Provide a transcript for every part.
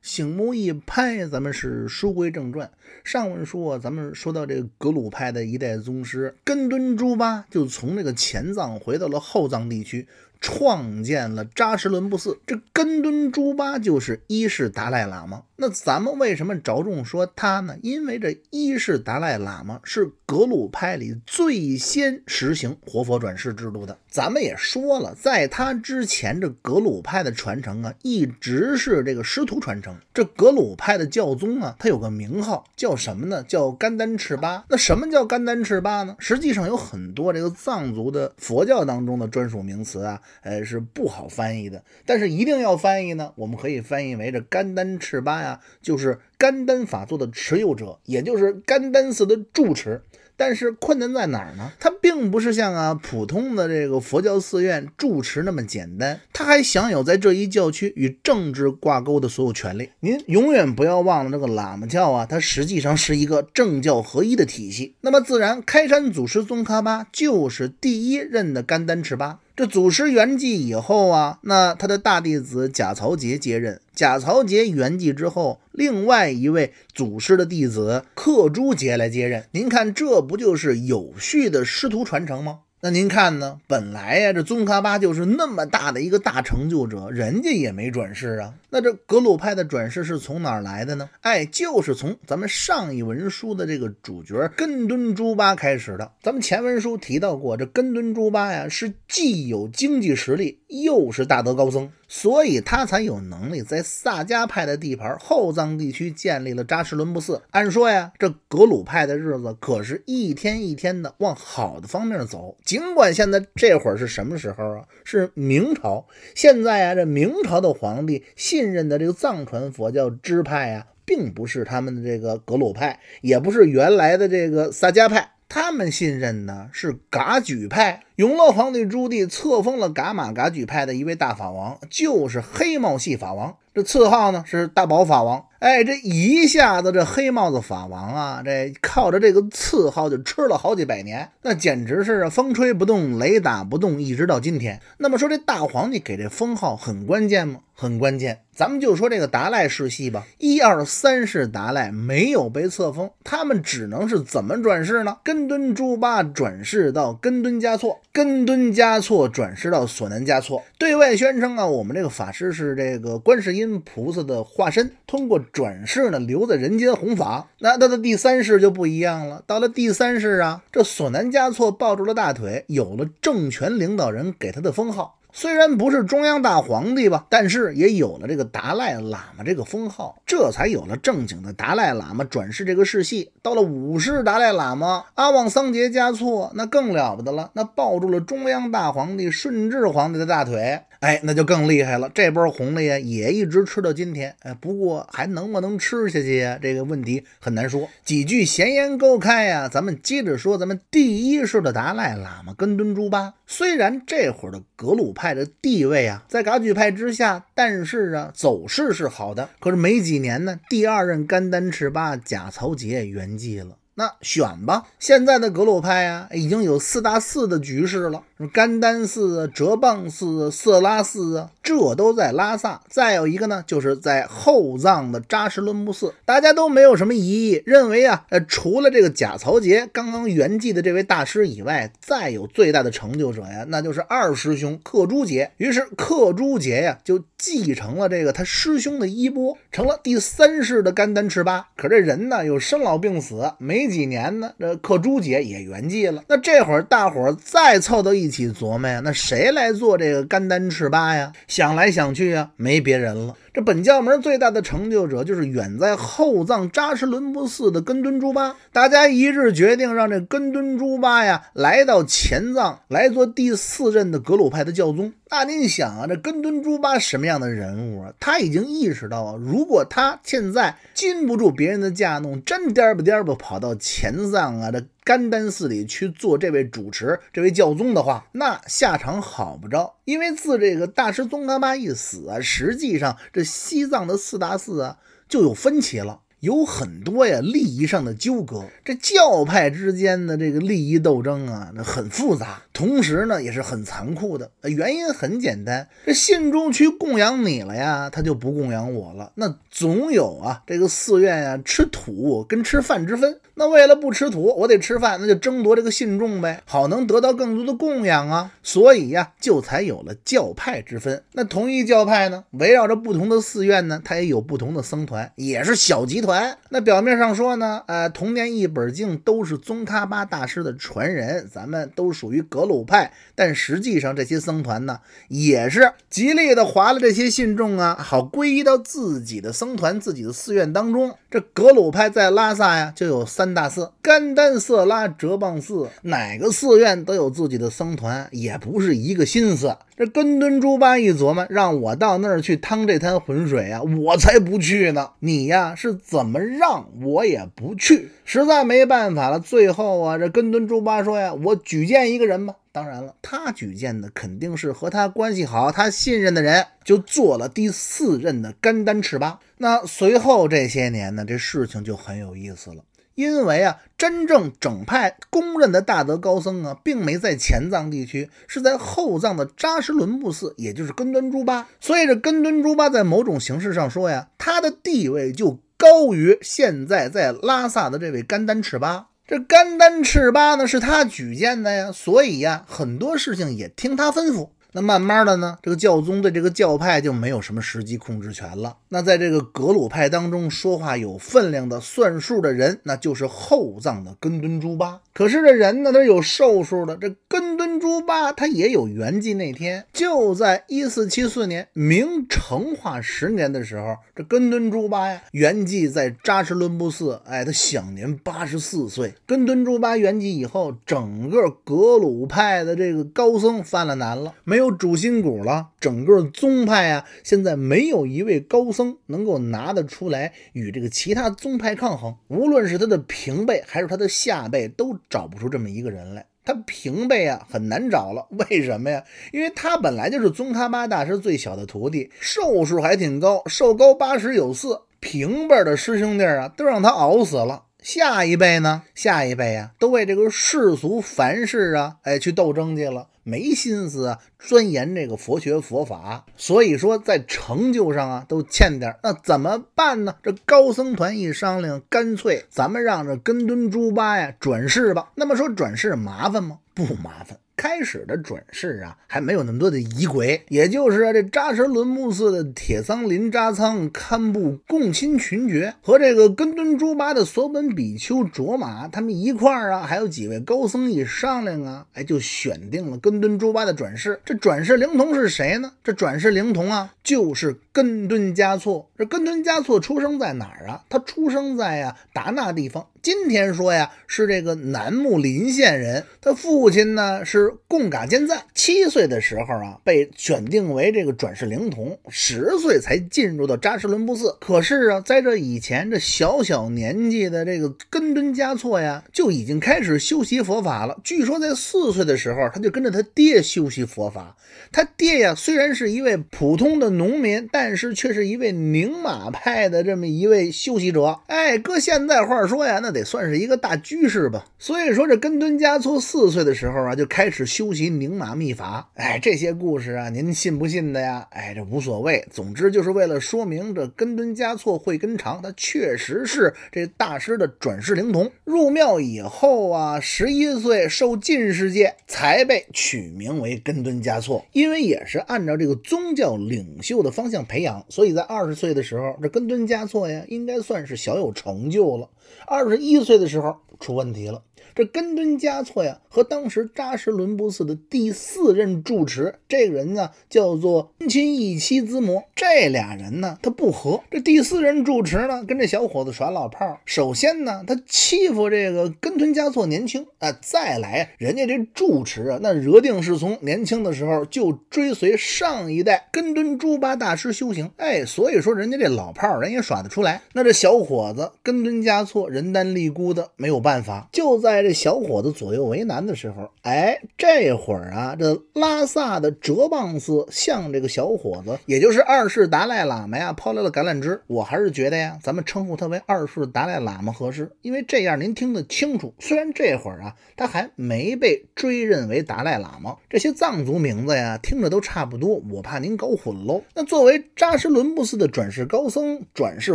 醒木一拍，咱们是书归正传。上文书啊，咱们说到这个格鲁派的一代宗师根敦朱巴，就从这个前藏回到了后藏地区。创建了扎什伦布寺，这根敦朱巴就是一世达赖喇嘛。那咱们为什么着重说他呢？因为这一世达赖喇嘛是格鲁派里最先实行活佛转世制度的。咱们也说了，在他之前，这格鲁派的传承啊，一直是这个师徒传承。这格鲁派的教宗啊，他有个名号叫什么呢？叫甘丹赤巴。那什么叫甘丹赤巴呢？实际上有很多这个藏族的佛教当中的专属名词啊。呃，是不好翻译的，但是一定要翻译呢。我们可以翻译为这甘丹赤巴呀，就是甘丹法座的持有者，也就是甘丹寺的住持。但是困难在哪儿呢？他。并不是像啊普通的这个佛教寺院住持那么简单，他还享有在这一教区与政治挂钩的所有权利。您永远不要忘了，这个喇嘛教啊，它实际上是一个政教合一的体系。那么自然，开山祖师宗喀巴就是第一任的甘丹赤巴。这祖师圆寂以后啊，那他的大弟子贾曹杰接任。贾曹杰圆寂之后，另外一位祖师的弟子克珠杰来接任。您看，这不就是有序的师徒？不传承吗？那您看呢？本来呀，这宗喀巴就是那么大的一个大成就者，人家也没转世啊。那这格鲁派的转世是从哪儿来的呢？哎，就是从咱们上一文书的这个主角根敦朱巴开始的。咱们前文书提到过，这根敦朱巴呀，是既有经济实力，又是大德高僧。所以他才有能力在萨迦派的地盘后藏地区建立了扎什伦布寺。按说呀，这格鲁派的日子可是一天一天的往好的方面走。尽管现在这会儿是什么时候啊？是明朝。现在啊，这明朝的皇帝信任的这个藏传佛教支派啊，并不是他们的这个格鲁派，也不是原来的这个萨迦派。他们信任的是噶举派，永乐皇帝朱棣册封了噶玛噶举派的一位大法王，就是黑帽系法王，这赐号呢是大宝法王。哎，这一下子这黑帽子法王啊，这靠着这个赐号就吃了好几百年，那简直是风吹不动，雷打不动，一直到今天。那么说这大皇帝给这封号很关键吗？很关键，咱们就说这个达赖世系吧。一二三世达赖没有被册封，他们只能是怎么转世呢？根敦朱巴转世到根敦嘉措，根敦嘉措转世到索南嘉措。对外宣称啊，我们这个法师是这个观世音菩萨的化身，通过转世呢留在人间弘法。那到了第三世就不一样了，到了第三世啊，这索南嘉措抱住了大腿，有了政权领导人给他的封号。虽然不是中央大皇帝吧，但是也有了这个达赖喇嘛这个封号，这才有了正经的达赖喇嘛转世这个世系。到了五世达赖喇嘛阿旺桑杰加措，那更了不得了，那抱住了中央大皇帝顺治皇帝的大腿。哎，那就更厉害了，这波红利也一直吃到今天。哎，不过还能不能吃下去呀？这个问题很难说。几句闲言勾开呀，咱们接着说咱们第一世的达赖喇嘛根敦珠巴。虽然这会儿的格鲁派的地位啊在噶举派之下，但是啊走势是好的。可是没几年呢，第二任甘丹赤巴贾曹杰圆寂了，那选吧。现在的格鲁派啊，已经有四大四的局势了。甘丹寺、哲蚌寺、色拉寺这都在拉萨。再有一个呢，就是在后藏的扎什伦布寺。大家都没有什么疑义，认为啊，呃，除了这个贾曹杰刚刚圆寂的这位大师以外，再有最大的成就者呀，那就是二师兄克珠杰。于是克珠杰呀，就继承了这个他师兄的衣钵，成了第三世的甘丹赤巴。可这人呢，又生老病死，没几年呢，这克珠杰也圆寂了。那这会儿，大伙儿再凑到一。一起琢磨呀，那谁来做这个肝丹赤巴呀？想来想去啊，没别人了。这本教门最大的成就者，就是远在后藏扎什伦布寺的根敦珠巴。大家一致决定让这根敦珠巴呀，来到前藏来做第四任的格鲁派的教宗。那您想啊，这根敦珠巴什么样的人物啊？他已经意识到啊，如果他现在禁不住别人的架弄，真颠不颠不跑到前藏啊这甘丹寺里去做这位主持、这位教宗的话，那下场好不着。因为自这个大师宗喀巴一死啊，实际上。这西藏的四大寺啊，就有分歧了，有很多呀利益上的纠葛，这教派之间的这个利益斗争啊，那很复杂。同时呢，也是很残酷的。原因很简单，这信众去供养你了呀，他就不供养我了。那总有啊，这个寺院啊，吃土跟吃饭之分。那为了不吃土，我得吃饭，那就争夺这个信众呗，好能得到更多的供养啊。所以呀，就才有了教派之分。那同一教派呢，围绕着不同的寺院呢，它也有不同的僧团，也是小集团。那表面上说呢，呃，童年一本经都是宗喀巴大师的传人，咱们都属于格。鲁派，但实际上这些僧团呢，也是极力的划了这些信众啊，好皈依到自己的僧团、自己的寺院当中。这格鲁派在拉萨呀，就有三大寺：甘丹、色拉、哲蚌寺。哪个寺院都有自己的僧团，也不是一个心思。这根敦猪八一琢磨，让我到那儿去趟这滩浑水啊，我才不去呢！你呀，是怎么让我也不去？实在没办法了，最后啊，这根敦朱巴说呀：“我举荐一个人吧。”当然了，他举荐的肯定是和他关系好、他信任的人，就做了第四任的甘丹赤巴。那随后这些年呢，这事情就很有意思了，因为啊，真正整派公认的大德高僧啊，并没在前藏地区，是在后藏的扎什伦布寺，也就是根敦朱巴。所以这根敦朱巴在某种形式上说呀，他的地位就。高于现在在拉萨的这位甘丹赤巴，这甘丹赤巴呢是他举荐的呀，所以呀，很多事情也听他吩咐。那慢慢的呢，这个教宗对这个教派就没有什么实际控制权了。那在这个格鲁派当中说话有分量的算数的人，那就是后藏的根敦朱巴。可是这人呢，他有寿数的。这根敦朱巴他也有圆寂那天，就在一四七四年明成化十年的时候，这根敦朱巴呀圆寂在扎什伦布寺。哎，他享年八十四岁。根敦朱巴圆寂以后，整个格鲁派的这个高僧犯了难了，没有主心骨了。整个宗派啊，现在没有一位高僧能够拿得出来与这个其他宗派抗衡。无论是他的平辈还是他的下辈，都找不出这么一个人来。他平辈啊，很难找了。为什么呀？因为他本来就是宗喀巴大师最小的徒弟，寿数还挺高，寿高八十有四。平辈的师兄弟啊，都让他熬死了。下一辈呢？下一辈啊，都为这个世俗凡事啊，哎，去斗争去了。没心思啊，钻研这个佛学佛法，所以说在成就上啊都欠点。那怎么办呢？这高僧团一商量，干脆咱们让这根敦猪八呀转世吧。那么说转世麻烦吗？不麻烦。开始的转世啊，还没有那么多的仪轨，也就是这扎什伦布寺的铁桑林扎仓堪布共亲群绝，和这个根敦朱巴的索本比丘卓玛他们一块儿啊，还有几位高僧一商量啊，哎，就选定了根敦朱巴的转世。这转世灵童是谁呢？这转世灵童啊，就是根敦嘉措。这根敦嘉措出生在哪儿啊？他出生在啊达那地方。今天说呀，是这个南木林县人。他父亲呢是。贡嘎坚赞七岁的时候啊，被选定为这个转世灵童，十岁才进入到扎什伦布寺。可是啊，在这以前，这小小年纪的这个根敦嘉措呀，就已经开始修习佛法了。据说在四岁的时候，他就跟着他爹修习佛法。他爹呀，虽然是一位普通的农民，但是却是一位宁玛派的这么一位修习者。哎，搁现在话说呀，那得算是一个大居士吧。所以说，这根敦嘉措四岁的时候啊，就开始。是修习宁码秘法，哎，这些故事啊，您信不信的呀？哎，这无所谓，总之就是为了说明这根敦加措慧根长，他确实是这大师的转世灵童。入庙以后啊，十一岁受进士戒，才被取名为根敦加措。因为也是按照这个宗教领袖的方向培养，所以在二十岁的时候，这根敦加措呀，应该算是小有成就了。二十一岁的时候出问题了。这根敦加措呀，和当时扎什伦布寺的第四任住持，这个人呢叫做亲一妻兹摩，这俩人呢他不和。这第四任住持呢，跟这小伙子耍老炮儿。首先呢，他欺负这个根敦加措年轻啊；再来人家这住持啊，那惹定是从年轻的时候就追随上一代根敦朱巴大师修行，哎，所以说人家这老炮儿人也耍得出来。那这小伙子根敦加措人单力孤的，没有办法，就在。这小伙子左右为难的时候，哎，这会儿啊，这拉萨的哲蚌寺向这个小伙子，也就是二世达赖喇嘛呀抛来了橄榄枝。我还是觉得呀，咱们称呼他为二世达赖喇嘛合适，因为这样您听得清楚。虽然这会儿啊，他还没被追认为达赖喇嘛，这些藏族名字呀，听着都差不多，我怕您搞混喽。那作为扎什伦布寺的转世高僧、转世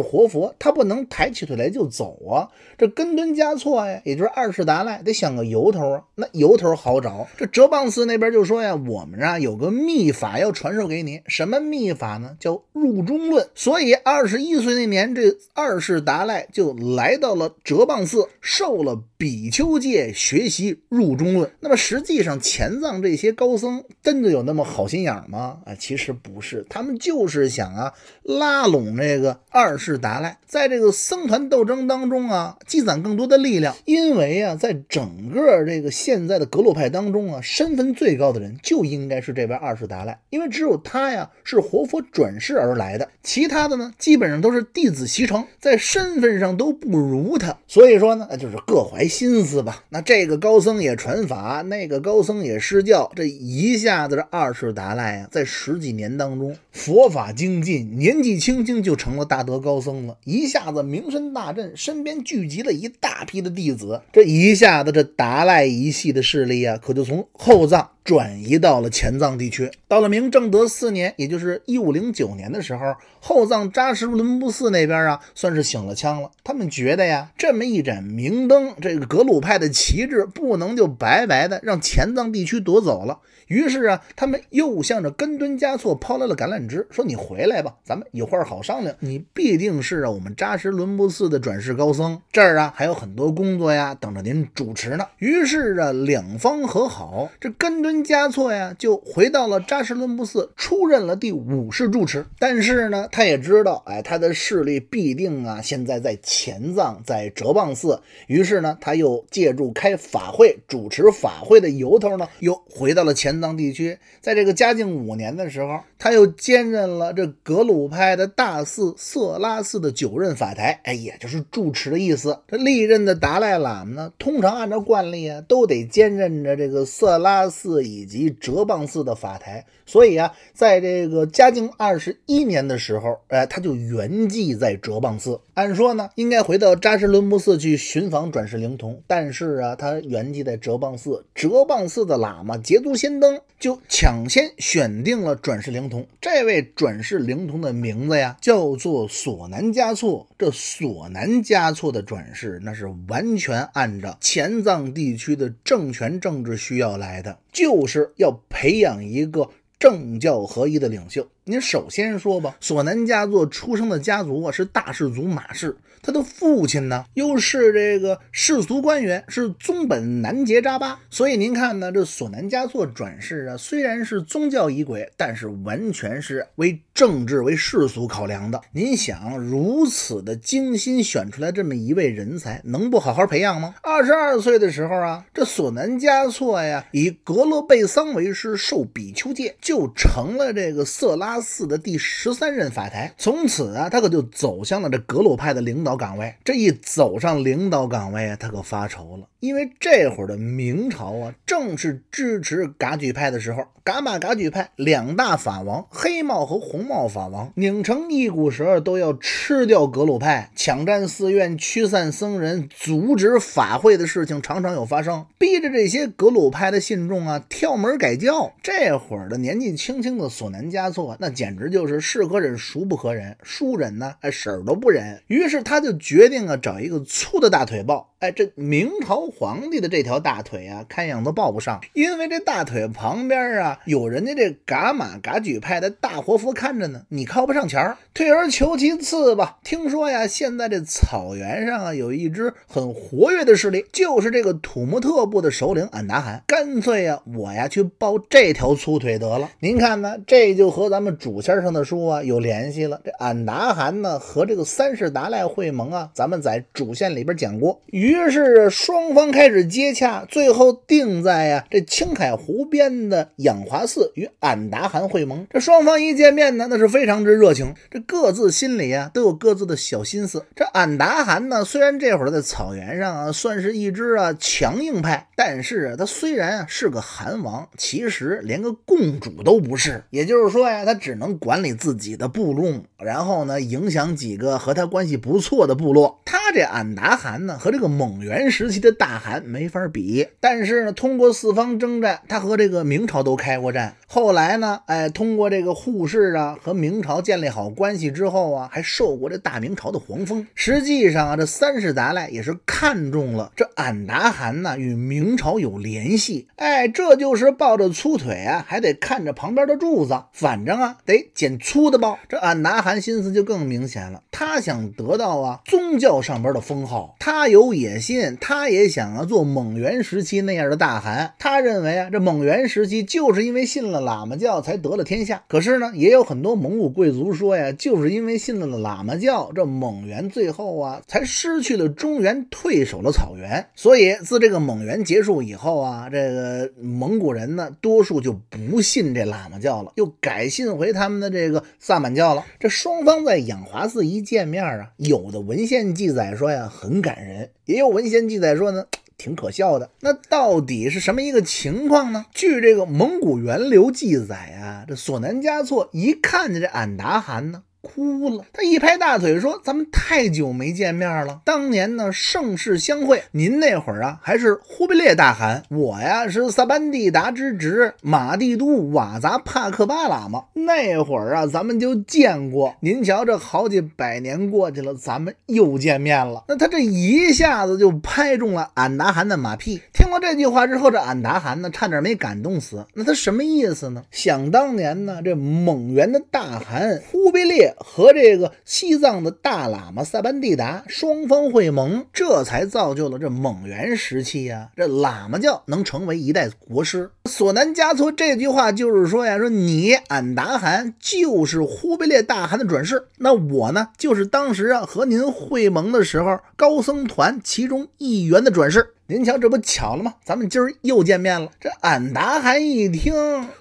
活佛，他不能抬起腿来就走啊。这根蹲加措呀，也就是二世达。得想个由头啊！那由头好找，这哲蚌寺那边就说呀：“我们啊有个秘法要传授给你，什么秘法呢？叫入中论。”所以二十一岁那年，这二世达赖就来到了哲蚌寺，受了比丘戒，学习入中论。那么实际上，前藏这些高僧真的有那么好心眼吗？啊，其实不是，他们就是想啊拉拢这个二世达赖，在这个僧团斗争当中啊积攒更多的力量，因为啊。在整个这个现在的格洛派当中啊，身份最高的人就应该是这位二世达赖，因为只有他呀是活佛转世而来的，其他的呢基本上都是弟子习成，在身份上都不如他。所以说呢，那就是各怀心思吧。那这个高僧也传法，那个高僧也施教，这一下子这二世达赖呀，在十几年当中佛法精进，年纪轻轻就成了大德高僧了，一下子名声大振，身边聚集了一大批的弟子，这一。一下子，这达赖一系的势力啊，可就从后藏。转移到了前藏地区。到了明正德四年，也就是一五零九年的时候，后藏扎什伦布寺那边啊，算是醒了枪了。他们觉得呀，这么一盏明灯，这个格鲁派的旗帜，不能就白白的让前藏地区夺走了。于是啊，他们又向着根敦加措抛来了橄榄枝，说：“你回来吧，咱们一会好商量。你必定是啊，我们扎什伦布寺的转世高僧，这儿啊还有很多工作呀，等着您主持呢。”于是啊，两方和好，这根敦。班嘉措呀，就回到了扎什伦布寺，出任了第五世住持。但是呢，他也知道，哎，他的势力必定啊，现在在前藏，在哲蚌寺。于是呢，他又借助开法会、主持法会的由头呢，又回到了前藏地区。在这个嘉靖五年的时候，他又兼任了这格鲁派的大寺色拉寺的九任法台，哎，也就是住持的意思。这历任的达赖喇嘛呢，通常按照惯例啊，都得兼任着这个色拉寺。以及折棒寺的法台，所以啊，在这个嘉靖二十一年的时候，哎，他就圆寂在折棒寺。按说呢，应该回到扎什伦布寺去寻访转世灵童，但是啊，他原籍在哲蚌寺，哲蚌寺的喇嘛捷足先登，就抢先选定了转世灵童。这位转世灵童的名字呀，叫做索南加措。这索南加措的转世，那是完全按照前藏地区的政权政治需要来的，就是要培养一个政教合一的领袖。您首先说吧，索南家措出生的家族啊是大氏族马氏，他的父亲呢又是这个世俗官员，是宗本南杰扎巴。所以您看呢，这索南家措转世啊，虽然是宗教仪鬼，但是完全是为政治为世俗考量的。您想，如此的精心选出来这么一位人才，能不好好培养吗？二十二岁的时候啊，这索南加措呀以格洛贝桑为师受比丘戒，就成了这个色拉。阿寺的第十三任法台，从此啊，他可就走向了这格鲁派的领导岗位。这一走上领导岗位啊，他可发愁了，因为这会儿的明朝啊，正是支持噶举派的时候。噶玛噶举派两大法王黑帽和红帽法王拧成一股绳，都要吃掉格鲁派，抢占寺院，驱散僧人，阻止法会的事情常常有发生，逼着这些格鲁派的信众啊跳门改教。这会儿的年纪轻轻的索南嘉措。那简直就是是可忍孰不可忍，孰忍呢？哎，婶儿都不忍，于是他就决定啊，找一个粗的大腿抱。哎，这明朝皇帝的这条大腿啊，看样子抱不上，因为这大腿旁边啊，有人家这噶玛噶举派的大活佛看着呢，你靠不上前，退而求其次吧。听说呀，现在这草原上啊，有一支很活跃的势力，就是这个土木特部的首领俺答汗。干脆呀，我呀去抱这条粗腿得了。您看呢？这就和咱们主线上的书啊有联系了。这俺答汗呢，和这个三世达赖会盟啊，咱们在主线里边讲过。于于是双方开始接洽，最后定在呀这青海湖边的养华寺与俺答汗会盟。这双方一见面呢，那是非常之热情。这各自心里啊都有各自的小心思。这俺答汗呢，虽然这会儿在草原上啊算是一只啊强硬派，但是他虽然是个韩王，其实连个共主都不是。也就是说呀，他只能管理自己的部落，然后呢影响几个和他关系不错的部落。他这俺答汗呢和这个蒙蒙元时期的大汗没法比，但是呢，通过四方征战，他和这个明朝都开过战。后来呢，哎，通过这个互市啊，和明朝建立好关系之后啊，还受过这大明朝的皇封。实际上啊，这三世达赖也是看中了这俺达汗呢与明朝有联系。哎，这就是抱着粗腿啊，还得看着旁边的柱子，反正啊，得捡粗的抱。这俺达汗心思就更明显了，他想得到啊宗教上边的封号，他有以。野心，他也想啊做蒙元时期那样的大汗。他认为啊，这蒙元时期就是因为信了喇嘛教才得了天下。可是呢，也有很多蒙古贵族说呀，就是因为信了喇嘛教，这蒙元最后啊才失去了中原，退守了草原。所以自这个蒙元结束以后啊，这个蒙古人呢，多数就不信这喇嘛教了，又改信回他们的这个萨满教了。这双方在养华寺一见面啊，有的文献记载说呀，很感人。也有文献记载说呢，挺可笑的。那到底是什么一个情况呢？据这个《蒙古源流》记载啊，这索南嘉措一看见这俺答汗呢。哭了，他一拍大腿说：“咱们太久没见面了。当年呢，盛世相会，您那会儿啊还是忽必烈大汗，我呀是萨班蒂达之侄马帝都瓦扎帕克巴喇嘛。那会儿啊，咱们就见过。您瞧，这好几百年过去了，咱们又见面了。那他这一下子就拍中了俺答汗的马屁。听过这句话之后，这俺答汗呢，差点没感动死。那他什么意思呢？想当年呢，这蒙元的大汗忽必烈。”和这个西藏的大喇嘛萨班蒂达双方会盟，这才造就了这蒙元时期啊，这喇嘛教能成为一代国师。索南加措这句话就是说呀，说你俺达汗就是忽必烈大汗的转世，那我呢就是当时啊和您会盟的时候高僧团其中一员的转世。您瞧，这不巧了吗？咱们今儿又见面了。这俺达汗一听，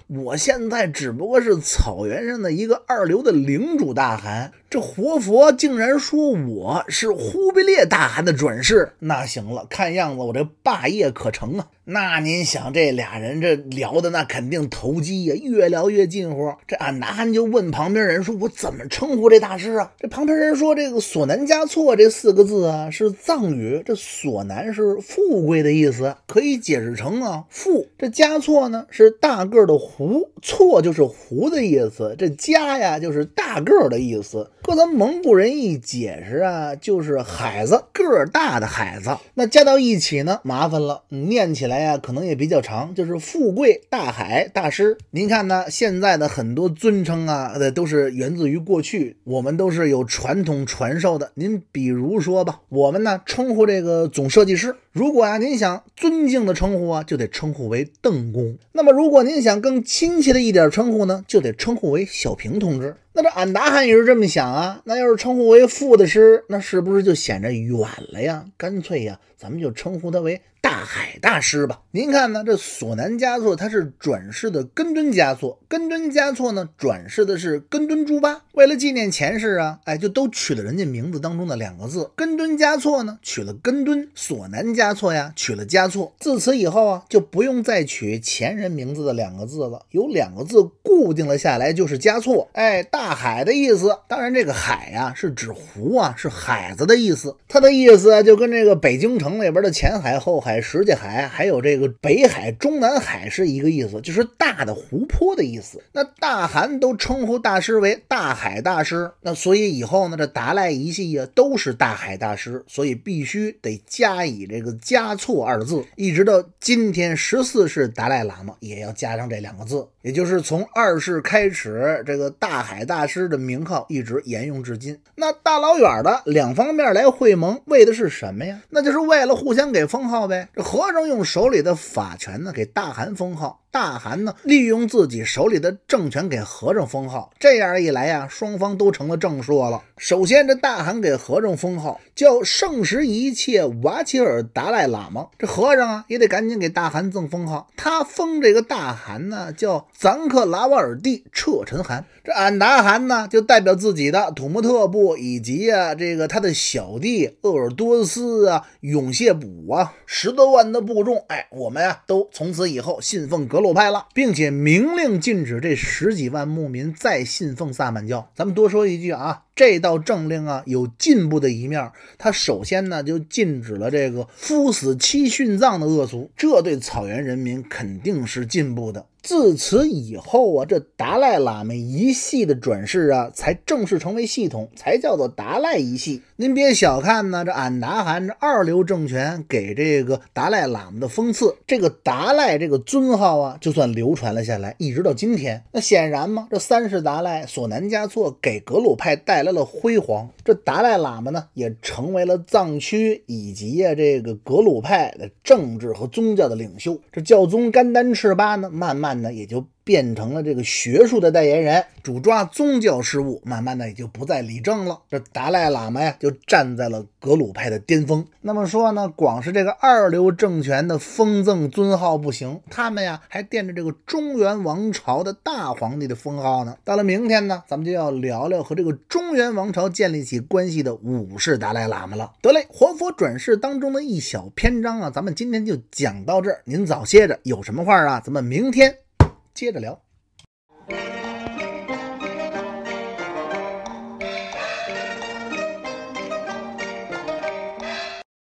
我现在只不过是草原上的一个二流的领主大汗。这活佛竟然说我是忽必烈大汗的转世，那行了，看样子我这霸业可成啊！那您想，这俩人这聊的那肯定投机呀，越聊越近乎。这俺达汗就问旁边人说：“我怎么称呼这大师啊？”这旁边人说：“这个索南加措这四个字啊，是藏语。这索南是富贵的意思，可以解释成啊富。这加措呢是大个的胡，措就是胡的意思。这加呀就是大个的意思。”搁咱蒙古人一解释啊，就是海子个儿大的海子，那加到一起呢，麻烦了，念起来呀，可能也比较长，就是富贵大海大师。您看呢，现在的很多尊称啊，呃，都是源自于过去，我们都是有传统传授的。您比如说吧，我们呢称呼这个总设计师，如果呀您想尊敬的称呼啊，就得称呼为邓公；那么如果您想更亲切的一点称呼呢，就得称呼为小平同志。那这俺达汗也是这么想啊，那要是称呼为父的师，那是不是就显得远了呀？干脆呀，咱们就称呼他为。大海大师吧，您看呢？这索南加措他是转世的根敦加措，根敦加措呢转世的是根敦朱巴。为了纪念前世啊，哎，就都取了人家名字当中的两个字。根敦加措呢取了根敦，索南加措呀取了加措。自此以后啊，就不用再取前人名字的两个字了，有两个字固定了下来，就是加措。哎，大海的意思，当然这个海呀是指湖啊，是海子的意思。它的意思就跟这个北京城里边的前海后海。海、什加海，还有这个北海、中南海是一个意思，就是大的湖泊的意思。那大汗都称呼大师为大海大师，那所以以后呢，这达赖一系呀都是大海大师，所以必须得加以这个加措二字，一直到今天十四世达赖喇嘛也要加上这两个字，也就是从二世开始，这个大海大师的名号一直沿用至今。那大老远的两方面来会盟，为的是什么呀？那就是为了互相给封号呗。这和尚用手里的法权呢，给大汗封号。大汗呢，利用自己手里的政权给和尚封号，这样一来呀，双方都成了正朔了。首先，这大汗给和尚封号，叫圣时一切瓦齐尔达赖喇嘛。这和尚啊，也得赶紧给大汗赠封号。他封这个大汗呢，叫赞克拉瓦尔蒂彻陈汗。这俺答汗呢，就代表自己的土默特部以及啊，这个他的小弟鄂尔多斯啊、永谢卜啊，十多万的部众，哎，我们呀，都从此以后信奉格。落败了，并且明令禁止这十几万牧民再信奉萨满教。咱们多说一句啊。这道政令啊，有进步的一面。他首先呢，就禁止了这个夫死妻殉葬的恶俗，这对草原人民肯定是进步的。自此以后啊，这达赖喇嘛一系的转世啊，才正式成为系统，才叫做达赖一系。您别小看呢，这俺答汗这二流政权给这个达赖喇嘛的封赐，这个达赖这个尊号啊，就算流传了下来，一直到今天。那显然嘛，这三世达赖索南嘉措给格鲁派带。来了辉煌，这达赖喇嘛呢，也成为了藏区以及啊这个格鲁派的政治和宗教的领袖。这教宗甘丹赤巴呢，慢慢的也就。变成了这个学术的代言人，主抓宗教事务，慢慢的也就不再理政了。这达赖喇嘛呀，就站在了格鲁派的巅峰。那么说呢，光是这个 二流政权的封赠尊号不行，他们呀还惦着这个中原王朝的大皇帝的封号呢。到了明天呢，咱们就要聊聊和这个中原王朝建立起关系的五世达赖喇嘛了。得嘞，活佛转世当中的一小篇章啊，咱们今天就讲到这儿。您早歇着，有什么话啊，咱们明天。接着聊。